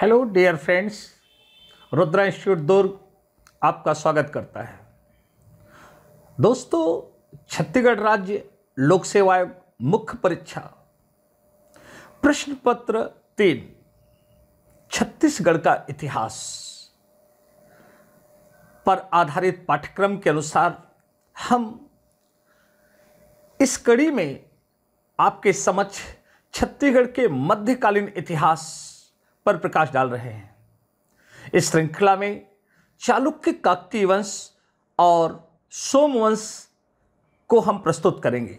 hello dear friends Rudra institute Durg आपका स्वागत करता है दोस्तों छत्तीसगढ़ राज्य लोक सेवा आयोग मुख्य परीक्षा प्रश्न पत्र तीन छत्तीसगढ़ का इतिहास पर आधारित पाठ्यक्रम के अनुसार हम इस कड़ी में आपके समक्ष छत्तीसगढ़ के मध्यकालीन इतिहास पर प्रकाश डाल रहे हैं इस श्रृंखला में चालुक्य काकती वंश और सोमवंश को हम प्रस्तुत करेंगे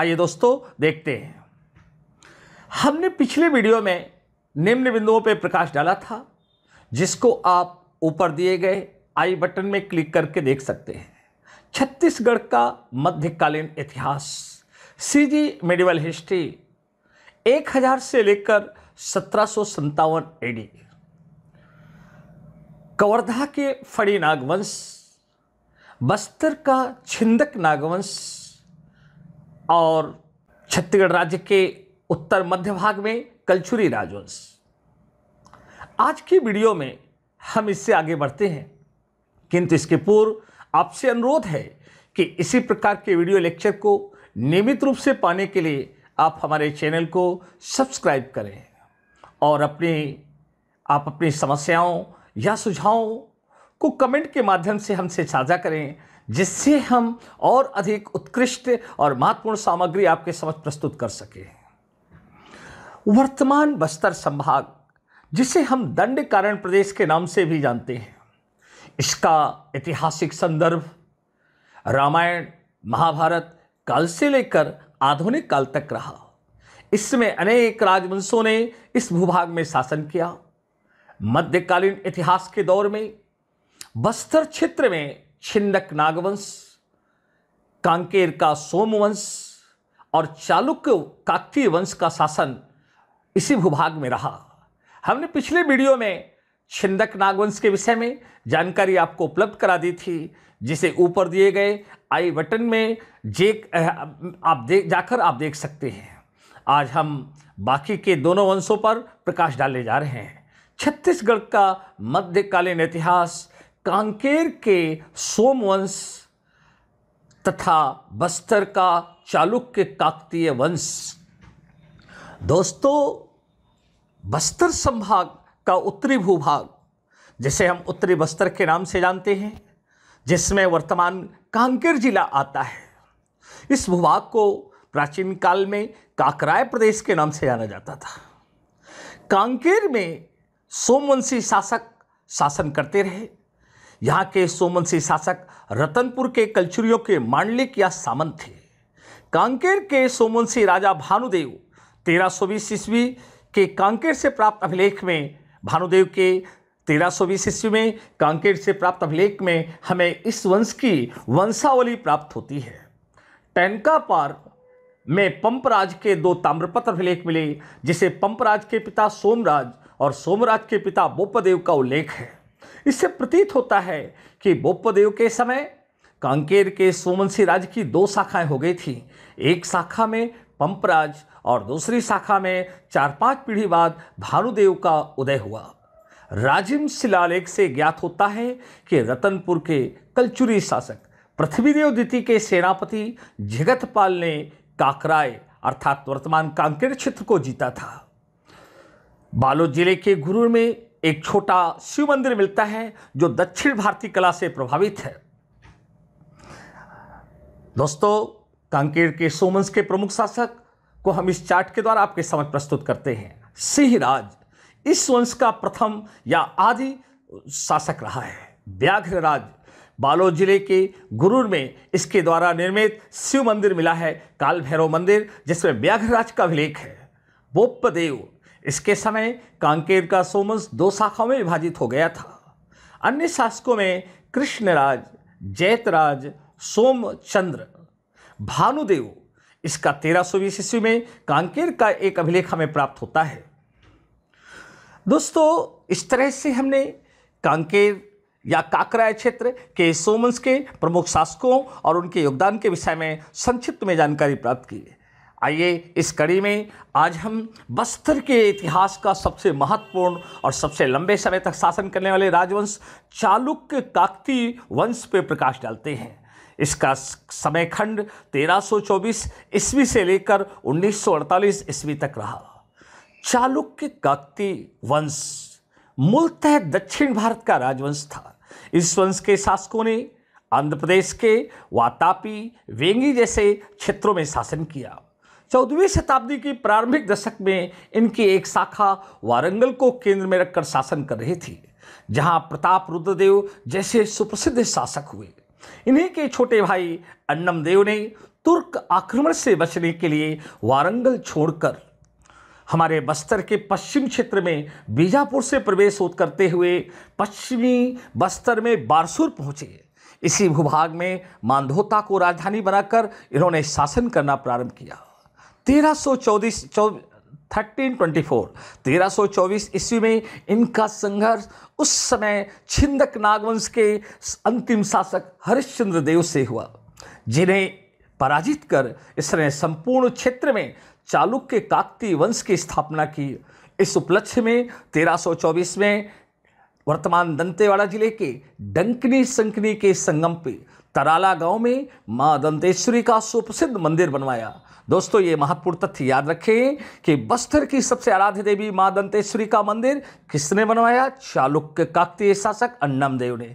आइए दोस्तों देखते हैं हमने पिछले वीडियो में निम्न बिंदुओं पर प्रकाश डाला था जिसको आप ऊपर दिए गए आई बटन में क्लिक करके देख सकते हैं छत्तीसगढ़ का मध्यकालीन इतिहास सीजी मेडिवल हिस्ट्री 1000 से लेकर सत्रह एडी कवर्धा के फड़ी नागवंश बस्तर का छिंदक नागवंश और छत्तीसगढ़ राज्य के उत्तर मध्य भाग में कलछुरी राजवंश आज की वीडियो में हम इससे आगे बढ़ते हैं किंतु इसके पूर्व आपसे अनुरोध है कि इसी प्रकार के वीडियो लेक्चर को नियमित रूप से पाने के लिए आप हमारे चैनल को सब्सक्राइब करें और अपने आप अपनी समस्याओं या सुझावों को कमेंट के माध्यम से हमसे साझा करें जिससे हम और अधिक उत्कृष्ट और महत्वपूर्ण सामग्री आपके समक्ष प्रस्तुत कर सकें वर्तमान बस्तर संभाग जिसे हम दंड कारण प्रदेश के नाम से भी जानते हैं इसका ऐतिहासिक संदर्भ रामायण महाभारत काल से लेकर आधुनिक काल तक रहा इसमें अनेक राजवंशों ने इस भूभाग में शासन किया मध्यकालीन इतिहास के दौर में बस्तर क्षेत्र में छिंदक नागवंश कांकेर का सोमवंश और चालुक्य काकतीय वंश का शासन इसी भूभाग में रहा हमने पिछले वीडियो में छिंदक नागवंश के विषय में जानकारी आपको उपलब्ध करा दी थी जिसे ऊपर दिए गए आई बटन में जे आप दे जाकर आप देख सकते हैं आज हम बाकी के दोनों वंशों पर प्रकाश डालने जा रहे हैं छत्तीसगढ़ का मध्यकालीन इतिहास कांकेर के सोमवंश तथा बस्तर का चालुक्य काकतीय वंश दोस्तों बस्तर संभाग का उत्तरी भूभाग जिसे हम उत्तरी बस्तर के नाम से जानते हैं जिसमें वर्तमान कांकेर जिला आता है इस भूभाग को प्राचीन काल में काकराय प्रदेश के नाम से जाना जाता था कांकेर में सोमवंशी शासक शासन करते रहे यहाँ के सोमवंशी शासक रतनपुर के कलचुरियों के मांडलिक या सामंत थे कांकेर के सोमवंशी राजा भानुदेव तेरह बीस ईस्वी के कांकेर से प्राप्त अभिलेख में भानुदेव के तेरह बीस ईस्वी में कांकेर से प्राप्त अभिलेख में हमें इस वंश की वंशावली प्राप्त होती है टैनका पार में पंपराज के दो ताम्रपत्र अभिलेख मिले जिसे पंपराज के पिता सोमराज और सोमराज के पिता बोपदेव का उल्लेख है इससे प्रतीत होता है कि बोपदेव के समय कांकेर के सोमवंशी राज की दो शाखाएं हो गई थी एक शाखा में पंपराज और दूसरी शाखा में चार पांच पीढ़ी बाद भानुदेव का उदय हुआ राजिम शिलालेख से ज्ञात होता है कि रतनपुर के कलचुरी शासक पृथ्वीदेव द्वितीय के सेनापति जगतपाल ने काकराय अर्थात वर्तमान कांकेर क्षेत्र को जीता था बालोद जिले के गुरूर में एक छोटा शिव मंदिर मिलता है जो दक्षिण भारतीय कला से प्रभावित है दोस्तों कांकेर के सोमंस के प्रमुख शासक को हम इस चार्ट के द्वारा आपके समझ प्रस्तुत करते हैं सिंहराज इस वंश का प्रथम या आदि शासक रहा है व्याघ्र राज बालोद जिले के गुरूर में इसके द्वारा निर्मित शिव मंदिर मिला है काल भैरव मंदिर जिसमें व्याघ्रराज का अभिलेख है बोपदेव इसके समय कांकेर का सोमस दो शाखाओं में विभाजित हो गया था अन्य शासकों में कृष्णराज जैतराज सोमचंद्र भानुदेव इसका तेरह सौ बीस ईस्वी में कांकेर का एक अभिलेख हमें प्राप्त होता है दोस्तों इस तरह से हमने कांकेर या काकराय क्षेत्र के सोमंस के प्रमुख शासकों और उनके योगदान के विषय में संक्षिप्त में जानकारी प्राप्त की आइए इस कड़ी में आज हम बस्तर के इतिहास का सबसे महत्वपूर्ण और सबसे लंबे समय तक शासन करने वाले राजवंश चालुक्य काकती वंश पर प्रकाश डालते हैं इसका समय खंड 1324 ईस्वी से लेकर 1948 ईस्वी तक रहा चालुक्य काकती वंश मूलतः दक्षिण भारत का राजवंश था इस वंश के शासकों ने आंध्र प्रदेश के वातापी वेंगी जैसे क्षेत्रों में शासन किया चौदहवीं शताब्दी की प्रारंभिक दशक में इनकी एक शाखा वारंगल को केंद्र में रखकर शासन कर रही थी जहां प्रताप रुद्रदेव जैसे सुप्रसिद्ध शासक हुए इन्हीं के छोटे भाई अन्नमदेव ने तुर्क आक्रमण से बचने के लिए वारंगल छोड़कर हमारे बस्तर के पश्चिम क्षेत्र में बीजापुर से प्रवेश करते हुए पश्चिमी बस्तर में बारसूर पहुँचे इसी भूभाग में मांधोता को राजधानी बनाकर इन्होंने शासन करना प्रारंभ किया तेरह सौ चौबीस थर्टीन ट्वेंटी फोर तेरह सौ चौबीस ईस्वी में इनका संघर्ष उस समय छिंदक नागवंश के अंतिम शासक हरिश्चंद्र देव से हुआ जिन्हें पराजित कर इसने संपूर्ण क्षेत्र में चालुक्य काकती वंश की स्थापना की इस उपलक्ष्य में 1324 में वर्तमान दंतेवाड़ा जिले के डंकनी संकनी के संगम पे तराला गांव में माँ दंतेश्वरी का सुप्रसिद्ध मंदिर बनवाया दोस्तों ये महत्वपूर्ण तथ्य याद रखें कि बस्तर की सबसे आराध्य देवी माँ दंतेश्वरी का मंदिर किसने बनवाया चालुक्य काकतीय शासक अन्नम देव ने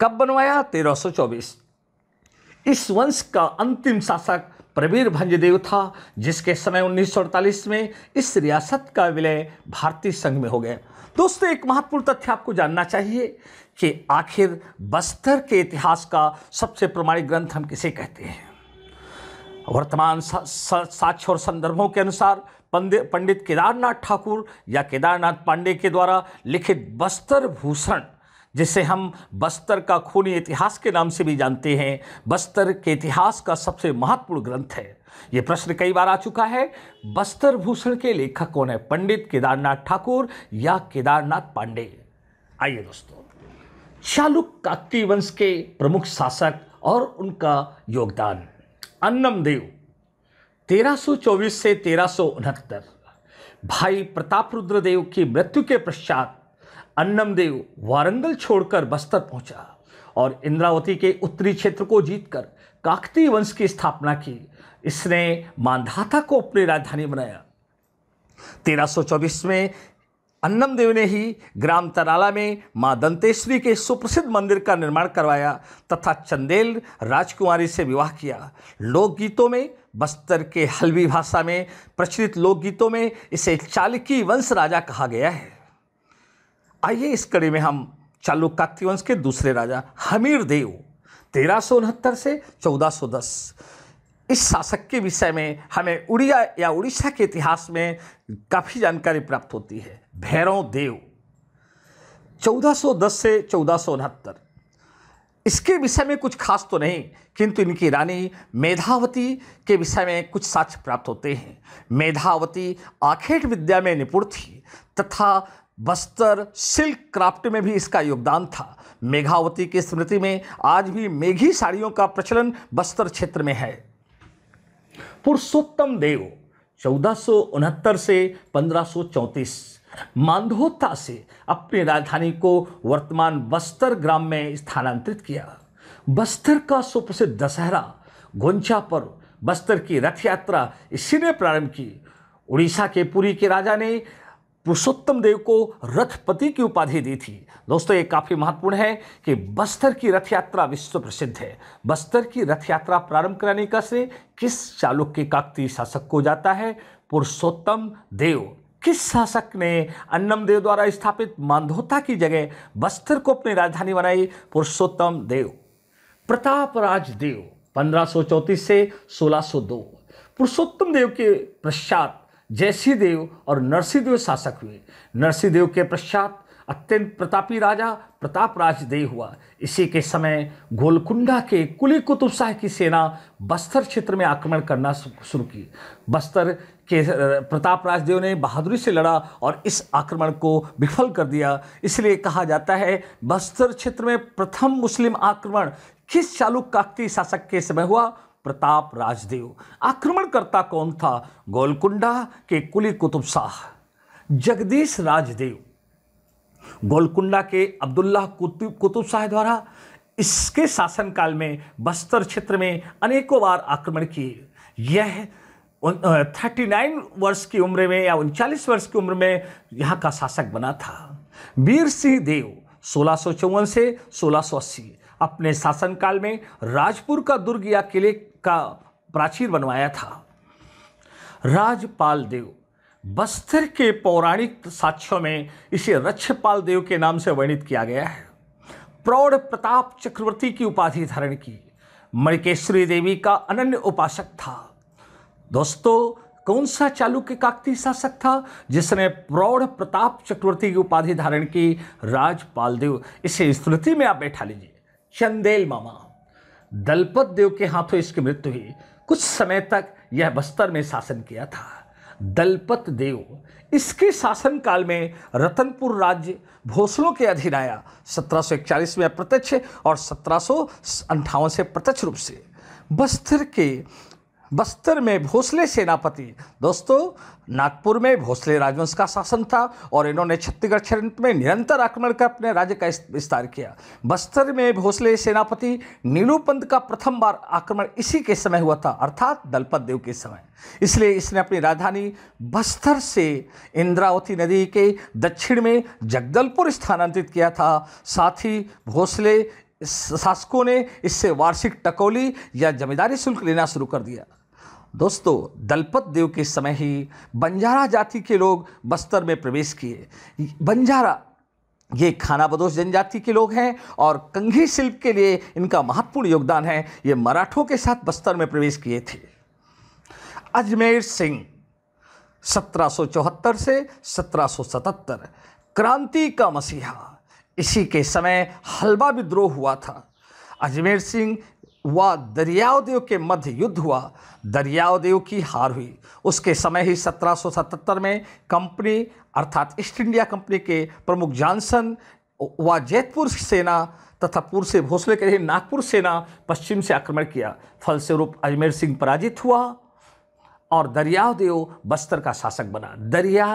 कब बनवाया 1324 इस वंश का अंतिम शासक प्रवीर भंजदेव था जिसके समय उन्नीस में इस रियासत का विलय भारतीय संघ में हो गया दोस्तों एक महत्वपूर्ण तथ्य आपको जानना चाहिए कि आखिर बस्तर के इतिहास का सबसे प्रमाणिक ग्रंथ हम किसे कहते हैं वर्तमान साक्ष्य और संदर्भों के अनुसार पंडित केदारनाथ ठाकुर या केदारनाथ पांडे के द्वारा लिखित बस्तर भूषण जिसे हम बस्तर का खूनी इतिहास के नाम से भी जानते हैं बस्तर के इतिहास का सबसे महत्वपूर्ण ग्रंथ है ये प्रश्न कई बार आ चुका है बस्तर भूषण के लेखक कौन है पंडित केदारनाथ ठाकुर या केदारनाथ पांडे आइए दोस्तों चालुक काकती वंश के प्रमुख शासक और उनका योगदान अन्नम देव तेरह से तेरह भाई प्रताप रुद्रदेव की मृत्यु के पश्चात अन्नमदेव वारंगल छोड़कर बस्तर पहुंचा और इंद्रावती के उत्तरी क्षेत्र को जीतकर काकती वंश की स्थापना की इसने मानधाता को अपनी राजधानी बनाया 1324 में अन्नम देव ने ही ग्राम तराला में मां दंतेश्वरी के सुप्रसिद्ध मंदिर का निर्माण करवाया तथा चंदेल राजकुमारी से विवाह किया लोकगीतों में बस्तर के हल्बी भाषा में प्रचलित लोकगीतों में इसे चालकी वंश राजा कहा गया है आइए इस कड़ी में हम चालुक्य वंश के दूसरे राजा हमीर देव तेरह से दस इस शासक के विषय में हमें उड़िया या उड़ीसा के इतिहास में काफ़ी जानकारी प्राप्त होती है भैरव देव 1410 से चौदह इसके विषय में कुछ खास तो नहीं किंतु इनकी रानी मेधावती के विषय में कुछ साक्ष्य प्राप्त होते हैं मेधावती आखेट विद्या में निपुण थी तथा बस्तर सिल्क क्राफ्ट में भी इसका योगदान था मेघावती की स्मृति में आज भी मेघी साड़ियों का प्रचलन बस्तर क्षेत्र में है पुरुषोत्तम देव चौदह से पंद्रह मांधोता से अपनी राजधानी को वर्तमान बस्तर ग्राम में स्थानांतरित किया बस्तर का सुप्रसिद्ध दशहरा गोंचा पर बस्तर की रथ यात्रा इसी ने प्रारंभ की उड़ीसा के पुरी के राजा ने पुरुषोत्तम देव को रथपति की उपाधि दी थी दोस्तों ये काफ़ी महत्वपूर्ण है कि बस्तर की रथ यात्रा विश्व प्रसिद्ध है बस्तर की रथ यात्रा प्रारंभ कराने का श्रेय किस चालुक्य काकती शासक को जाता है पुरुषोत्तम देव किस शासक ने अन्नम देव द्वारा स्थापित मांधोता की जगह बस्तर को अपनी राजधानी बनाई पुरुषोत्तम देव प्रतापराज देव पंद्रह से सोलह पुरुषोत्तम देव के पश्चात देव और देव शासक हुए देव के पश्चात अत्यंत प्रतापी राजा प्रताप राज हुआ इसी के समय गोलकुंडा के कुली कुतुब शाह की सेना बस्तर क्षेत्र में आक्रमण करना शुरू की बस्तर के प्रताप राजदेव ने बहादुरी से लड़ा और इस आक्रमण को विफल कर दिया इसलिए कहा जाता है बस्तर क्षेत्र में प्रथम मुस्लिम आक्रमण किस चालुक्य शासक के समय हुआ प्रताप राजदेव आक्रमणकर्ता कौन था गोलकुंडा के कुली कुतुब शाह जगदीश राजदेव गोलकुंडा के अब्दुल्ला कुतुब शाह द्वारा इसके शासनकाल में बस्तर क्षेत्र में अनेकों बार आक्रमण किए यह थर्टी नाइन वर्ष की उम्र में या उनचालीस वर्ष की उम्र में यहाँ का शासक बना था वीर सिंह देव सोलह से सोलह अपने शासनकाल में राजपुर का दुर्ग या किले का प्राचीर बनवाया था राजपाल देव बस्तर के पौराणिक साक्ष्यों में इसे रक्षपाल देव के नाम से वर्णित किया गया है प्रौढ़ प्रताप चक्रवर्ती की उपाधि धारण की मणिकेश्वरी देवी का अनन्य उपासक था दोस्तों कौन सा चालुक्य काकती शासक था जिसने प्रौढ़ प्रताप चक्रवर्ती की उपाधि धारण की राजपाल देव इसे स्मृति में आप बैठा लीजिए चंदेल मामा दलपत देव के हाथों इसकी मृत्यु हुई कुछ समय तक यह बस्तर में शासन किया था दलपत देव इसके शासनकाल में रतनपुर राज्य भोसलों के अधीन आया सत्रह में अप्रत्यक्ष और सत्रह से प्रत्यक्ष रूप से बस्तर के बस्तर में भोसले सेनापति दोस्तों नागपुर में भोसले राजवंश का शासन था और इन्होंने छत्तीसगढ़ क्षेत्र में निरंतर आक्रमण कर अपने राज्य का विस्तार किया बस्तर में भोसले सेनापति नीलूपंत का प्रथम बार आक्रमण इसी के समय हुआ था अर्थात दलपत देव के समय इसलिए इसने अपनी राजधानी बस्तर से इंद्रावती नदी के दक्षिण में जगदलपुर स्थानांतरित किया था साथ ही भोसले शासकों ने इससे वार्षिक टकोली या जमींदारी शुल्क लेना शुरू कर दिया दोस्तों दलपत देव के समय ही बंजारा जाति के लोग बस्तर में प्रवेश किए बंजारा ये खानाबदोश जनजाति के लोग हैं और कंघी शिल्प के लिए इनका महत्वपूर्ण योगदान है ये मराठों के साथ बस्तर में प्रवेश किए थे अजमेर सिंह 1774 से 1777 क्रांति का मसीहा इसी के समय हलवा विद्रोह हुआ था अजमेर सिंह व दरियादेव के मध्य युद्ध हुआ दरियादेव की हार हुई उसके समय ही 1777 में कंपनी अर्थात ईस्ट इंडिया कंपनी के प्रमुख जॉनसन व जैतपुर सेना तथा पूर्व से भोसले के नागपुर सेना पश्चिम से आक्रमण किया फलस्वरूप अजमेर सिंह पराजित हुआ और दरियादेव बस्तर का शासक बना दरिया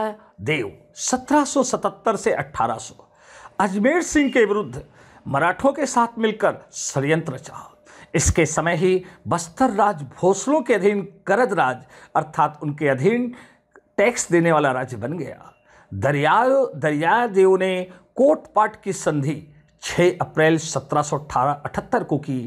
देव सत्रह से 1800 अजमेर सिंह के विरुद्ध मराठों के साथ मिलकर षडयंत्र रचा इसके समय ही बस्तर राज भोसलों के अधीन करद राज अर्थात उनके अधीन टैक्स देने वाला राज्य बन गया दरिया देव ने कोटपाट की संधि 6 अप्रैल सत्रह को की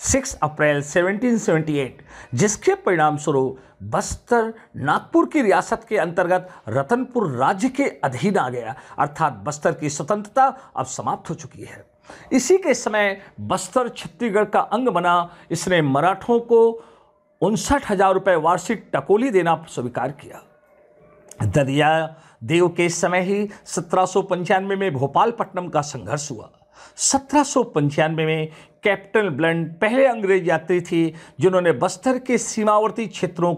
6 अप्रैल 1778 जिसके परिणाम स्वरूप बस्तर नागपुर की रियासत के अंतर्गत रतनपुर राज्य के अधीन आ गया अर्थात बस्तर की स्वतंत्रता अब समाप्त हो चुकी है इसी के समय बस्तर छत्तीसगढ़ का अंग बना इसने मराठों को उनसठ हजार रुपये वार्षिक टकोली देना स्वीकार किया दरिया देव के समय ही सत्रह में भोपालपट्टनम का संघर्ष हुआ सत्रह में कैप्टन ब्लंट पहले अंग्रेज यात्री थे जिन्होंने बस्तर के सीमावर्ती क्षेत्रों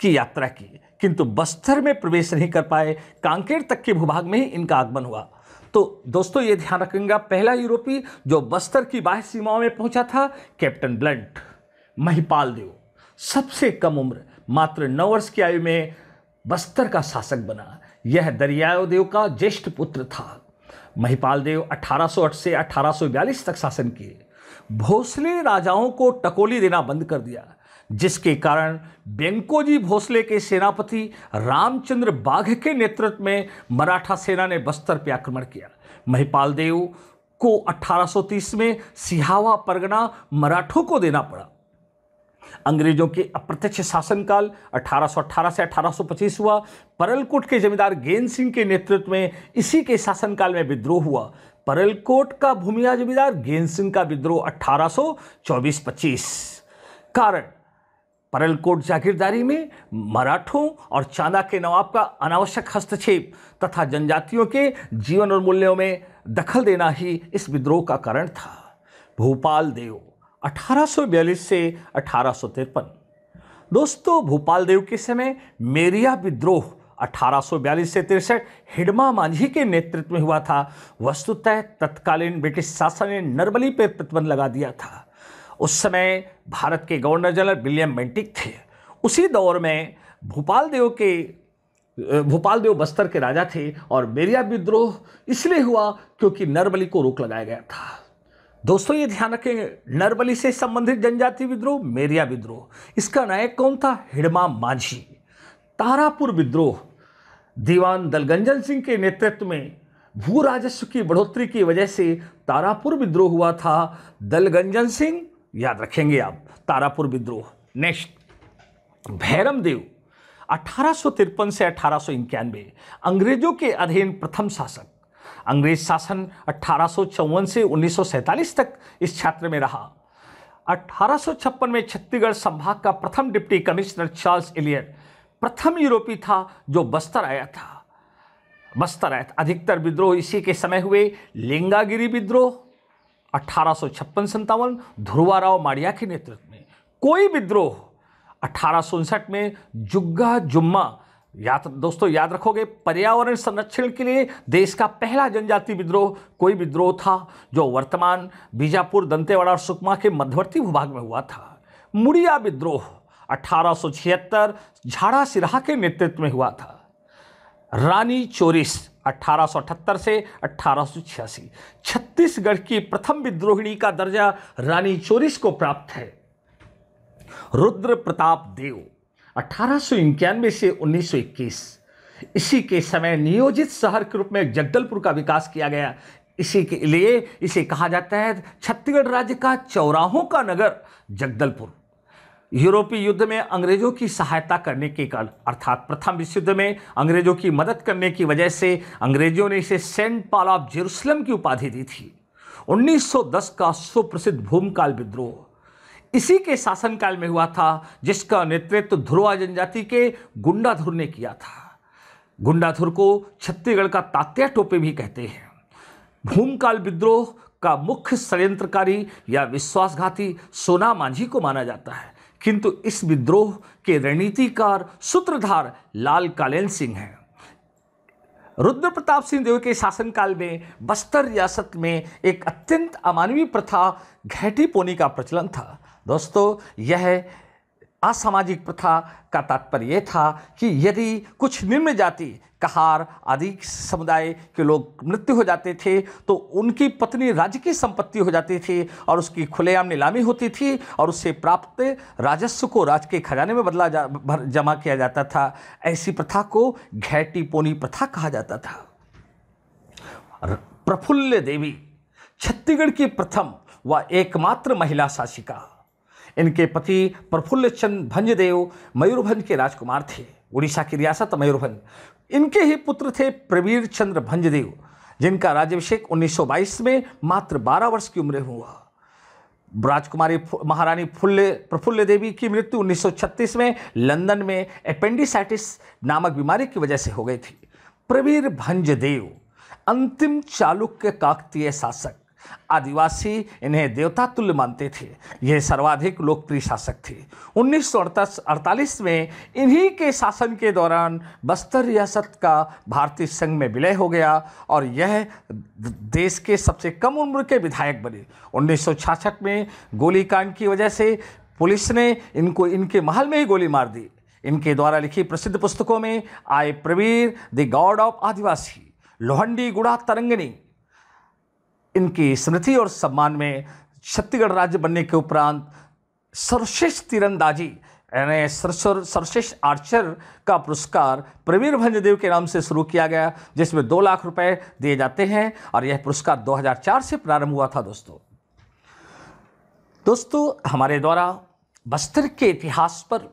की यात्रा की किंतु बस्तर में प्रवेश नहीं कर पाए कांकेर तक के भूभाग में ही इनका आगमन हुआ तो दोस्तों ये ध्यान रखेंगे पहला यूरोपी जो बस्तर की बाह्य सीमाओं में पहुंचा था कैप्टन ब्लंट महिपाल देव सबसे कम उम्र मात्र नौ वर्ष की आयु में बस्तर का शासक बना यह दरियाओ देव का ज्येष्ठ पुत्र था महिपाल देव 1808 से अठारह तक शासन किए भोसले राजाओं को टकोली देना बंद कर दिया जिसके कारण बेंकोजी भोसले के सेनापति रामचंद्र बाघ के नेतृत्व में मराठा सेना ने बस्तर पर आक्रमण किया महिपाल देव को 1830 में सिहावा परगना मराठों को देना पड़ा अंग्रेजों के अप्रत्यक्ष शासनकाल 1818 से 1825 हुआ परलकोट के जमींदार गेंद सिंह के नेतृत्व में इसी के शासनकाल में विद्रोह हुआ परलकोट का भूमिया जमींदार गेंद सिंह का विद्रोह 1824-25 कारण परलकोट जागीरदारी में मराठों और चांदा के नवाब का अनावश्यक हस्तक्षेप तथा जनजातियों के जीवन और मूल्यों में दखल देना ही इस विद्रोह का कारण था भोपाल देव 1842 से अठारह दोस्तों भोपाल देव के समय मेरिया विद्रोह 1842 से तिरसठ हिडमा मांझी के नेतृत्व में हुआ था वस्तुतः तत्कालीन ब्रिटिश शासन ने नरबली पर प्रतिबंध लगा दिया था उस समय भारत के गवर्नर जनरल विलियम मेंटिक थे उसी दौर में भोपाल देव के भोपाल देव बस्तर के राजा थे और मेरिया विद्रोह इसलिए हुआ क्योंकि नरबली को रोक लगाया गया था दोस्तों ये ध्यान रखें नरबली से संबंधित जनजाति विद्रोह मेरिया विद्रोह इसका नायक कौन था हिडमा मांझी तारापुर विद्रोह दीवान दलगंजन सिंह के नेतृत्व में भू राजस्व की बढ़ोतरी की वजह से तारापुर विद्रोह हुआ था दलगंजन सिंह याद रखेंगे आप तारापुर विद्रोह नेक्स्ट भैरम देव अठारह से अठारह अंग्रेजों के अधीन प्रथम शासक अंग्रेज शासन अट्ठारह से उन्नीस तक इस क्षेत्र में रहा अठारह में छत्तीसगढ़ संभाग का प्रथम डिप्टी कमिश्नर चार्ल्स एलियट प्रथम यूरोपी था जो बस्तर आया था बस्तर आया अधिकतर विद्रोह इसी के समय हुए लिंगागिरी विद्रोह अट्ठारह सौ छप्पन संतावन ध्रुवाराव माड़िया के नेतृत्व में कोई विद्रोह अठारह में जुग्गा जुम्मा याद दोस्तों याद रखोगे पर्यावरण संरक्षण के लिए देश का पहला जनजाति विद्रोह कोई विद्रोह था जो वर्तमान बीजापुर दंतेवाड़ा और सुकमा के मध्यवर्ती भूभाग में हुआ था मुड़िया विद्रोह अठारह झाड़ा सिराहा के नेतृत्व में हुआ था रानी चोरिस 1878 से अठारह छत्तीसगढ़ की प्रथम विद्रोहिणी का दर्जा रानी चोरिस को प्राप्त है रुद्र प्रताप देव अठारह से 1921 इसी के समय नियोजित शहर के रूप में जगदलपुर का विकास किया गया इसी के लिए इसे कहा जाता है छत्तीसगढ़ राज्य का चौराहों का नगर जगदलपुर यूरोपीय युद्ध में अंग्रेजों की सहायता करने के कल अर्थात प्रथम विश्व युद्ध में अंग्रेजों की मदद करने की वजह से अंग्रेजों ने इसे सेंट पॉल ऑफ जेरूसलम की उपाधि दी थी 1910 का सुप्रसिद्ध भूमकाल विद्रोह इसी के शासनकाल में हुआ था जिसका नेतृत्व ध्रुवा जनजाति के गुंडाधुर ने किया था गुंडाधुर को छत्तीसगढ़ का तात्या टोपे भी कहते हैं भूमकाल विद्रोह का मुख्य षड्यंत्रकारी या विश्वासघाती सोना मांझी को माना जाता है किंतु इस विद्रोह के रणनीतिकार सूत्रधार लाल कालेन सिंह हैं रुद्र प्रताप सिंह देव के शासनकाल में बस्तर रियासत में एक अत्यंत अमानवीय प्रथा घैटी पोनी का प्रचलन था दोस्तों यह असामाजिक प्रथा का तात्पर्य यह था कि यदि कुछ निम्न जाति कहार आदि समुदाय के लोग मृत्यु हो जाते थे तो उनकी पत्नी राज्य की संपत्ति हो जाती थी और उसकी खुलेआम नीलामी होती थी और उससे प्राप्त राजस्व को राज के खजाने में बदला जा जमा किया जाता था ऐसी प्रथा को घैटी पोनी प्रथा कहा जाता था प्रफुल्ल देवी छत्तीसगढ़ की प्रथम व एकमात्र महिला शासिका इनके पति प्रफुल्ल चंद भंजदेव मयूरभंज के राजकुमार थे उड़ीसा की रियासत मयूरभंज इनके ही पुत्र थे प्रवीर चंद्र भंजदेव जिनका राज्यभिषेक 1922 में मात्र 12 वर्ष की उम्र हुआ राजकुमारी महारानी फुल्ले प्रफुल्ल देवी की मृत्यु 1936 में लंदन में अपेंडिसाइटिस नामक बीमारी की वजह से हो गई थी प्रवीर भंजदेव अंतिम चालुक्य काकतीय शासक आदिवासी इन्हें देवता तुल्य मानते थे यह सर्वाधिक लोकप्रिय शासक थे उन्नीस सौ में इन्हीं के शासन के दौरान बस्तर रियासत का भारतीय संघ में विलय हो गया और यह देश के सबसे कम उम्र के विधायक बने उन्नीस में गोलीकांड की वजह से पुलिस ने इनको इनके महल में ही गोली मार दी इनके द्वारा लिखी प्रसिद्ध पुस्तकों में आए Pravir the god of Adivasi Lohandiguda Tarangini इनकी स्मृति और सम्मान में छत्तीसगढ़ राज्य बनने के उपरांत सर्वश्रेष्ठ तीरंदाजी यानी सर्वश्रेष्ठ आर्चर का पुरस्कार प्रवीण भंजदेव के नाम से शुरू किया गया जिसमें दो लाख रुपए दिए जाते हैं और यह पुरस्कार 2004 से प्रारंभ हुआ था दोस्तों दोस्तों हमारे द्वारा बस्तर के इतिहास पर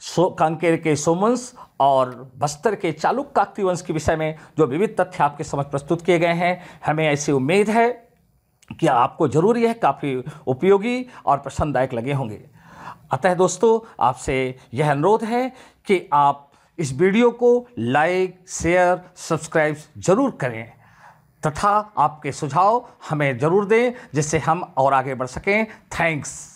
सो कांकेर के सोमवंश और बस्तर के चालुक काकती वंश के विषय में जो विविध तथ्य आपके समक्ष प्रस्तुत किए गए हैं हमें ऐसी उम्मीद है कि आपको जरूर यह काफ़ी उपयोगी और पसंददायक लगे होंगे अतः दोस्तों आपसे यह अनुरोध है कि आप इस वीडियो को लाइक शेयर सब्सक्राइब जरूर करें तथा आपके सुझाव हमें ज़रूर दें जिससे हम और आगे बढ़ सकें थैंक्स